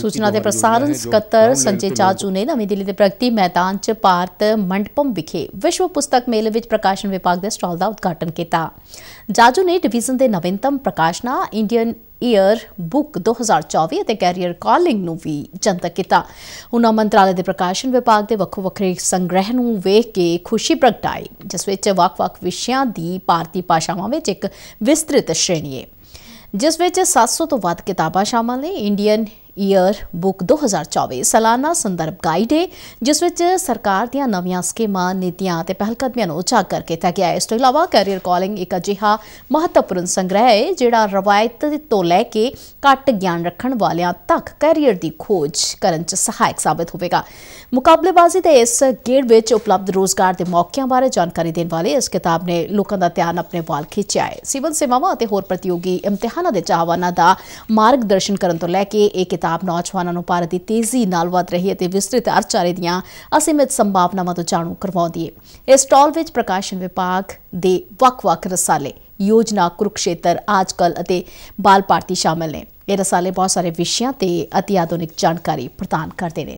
ਸੂਚਨਾ ਦੇ ਪ੍ਰਸਾਰਣ ਸਕੱਤਰ ਸੰਜੇ ਚਾਚੂ ਨੇ ਨਵੀਂ ਦਿੱਲੀ ਦੇ ਪ੍ਰਗਤੀ ਮੈਦਾਨ 'ਚ ਭਾਰਤ ਮੰਡਪਮ ਵਿਖੇ ਵਿਸ਼ਵ ਪੁਸਤਕ ਮੇਲੇ ਵਿੱਚ ਪ੍ਰਕਾਸ਼ਨ ਵਿਭਾਗ ਦੇ ਸਟਾਲ ਦਾ ਉਦਘਾਟਨ ਕੀਤਾ। ਜਾਜੂ ਨੇ ਡਿਵੀਜ਼ਨ ਦੇ ਨਵੀਨਤਮ ਪ੍ਰਕਾਸ਼ਨਾ ਇੰਡੀਅਨ ਈਅਰ ਬੁੱਕ 2024 ਅਤੇ ਕੈਰੀਅਰ ਕਾਲਿੰਗ ਨੂੰ ਵੀ ਜਨਤਕ ਕੀਤਾ ਉਹਨਾਂ ਮੰਤਰਾਲੇ ਦੇ ਪ੍ਰਕਾਸ਼ਨ ਵਿਭਾਗ ਦੇ ਵੱਖ ਵੱਖਰੇ ਸੰਗ੍ਰਹਿ ਨੂੰ ਵੇਖ ਕੇ ਖੁਸ਼ੀ ਪ੍ਰਗਟਾਈ ਜਿਸ ਵਿੱਚ ਵੱਖ-ਵੱਖ ਵਿਸ਼ਿਆਂ ਦੀ ਭਾਰਤੀ ਭਾਸ਼ਾਵਾਂ ਵਿੱਚ ਇੱਕ ਵਿਸਤ੍ਰਿਤ ਸ਼੍ਰੇਣੀ ਹੈ ਜਿਸ ਵਿੱਚ 700 ਤੋਂ ਵੱਧ ਕਿਤਾਬਾਂ ਸ਼ਾਮਲ ਨੇ ਇੰਡੀਅਨ ईयर बुक 2024 हज़ार सालाना संदर्भ गाइड है जिस सरकार दवी स्कीम नीतियां पहलकदमियों उजागर किया गया है इस तुम तो इलावा करियर कॉलिंग एक अजिहा महत्वपूर्ण संग्रह है जोड़ा रवायत तो लैके घट गयान रखने वाले तक करियर की खोज कर सहायक साबित होगा मुकाबलेबाजी के इस गेड़ में उपलब्ध रोजगार के मौकों बारे जानकारी देने वाले इस किताब ने लोगों का ध्यान अपने वाल खिंचया है सिविल सेवावान होर प्रतियोगी इम्तिहाना के चाहवाना का मार्गदर्शन करने तो लैके एक ਖਿਤਾਬ ਨੌਜਵਾਨਾਂ ਨੂੰ ਭਾਰਤ ਦੀ ਤੇਜ਼ੀ ਨਾਲ ਵਧ ਰਹੀ ਅਤੇ ਵਿਸਤ੍ਰਿਤ ਅਰਥਚਾਰੇ ਦੀਆਂ ਅਸੀਮਿਤ ਸੰਭਾਵਨਾਵਾਂ ਤੋਂ ਜਾਣੂ ਕਰਵਾਉਂਦੀ ਹੈ ਇਸ ਸਟਾਲ ਵਿੱਚ ਪ੍ਰਕਾਸ਼ਨ ਵਿਭਾਗ ਦੇ ਵੱਖ-ਵੱਖ ਰਸਾਲੇ ਯੋਜਨਾ ਕੁਰਕਸ਼ੇਤਰ ਆਜਕਲ ਅਤੇ ਬਾਲ ਭਾਰਤੀ ਸ਼ਾਮਲ ਨੇ ਇਹ ਰਸਾਲੇ ਬਹੁਤ ਸਾਰੇ ਵਿਸ਼ਿਆਂ ਤੇ ਅਤਿਆਧੁਨਿਕ ਜਾਣਕਾਰੀ ਪ੍ਰਦਾਨ ਕਰਦੇ ਨੇ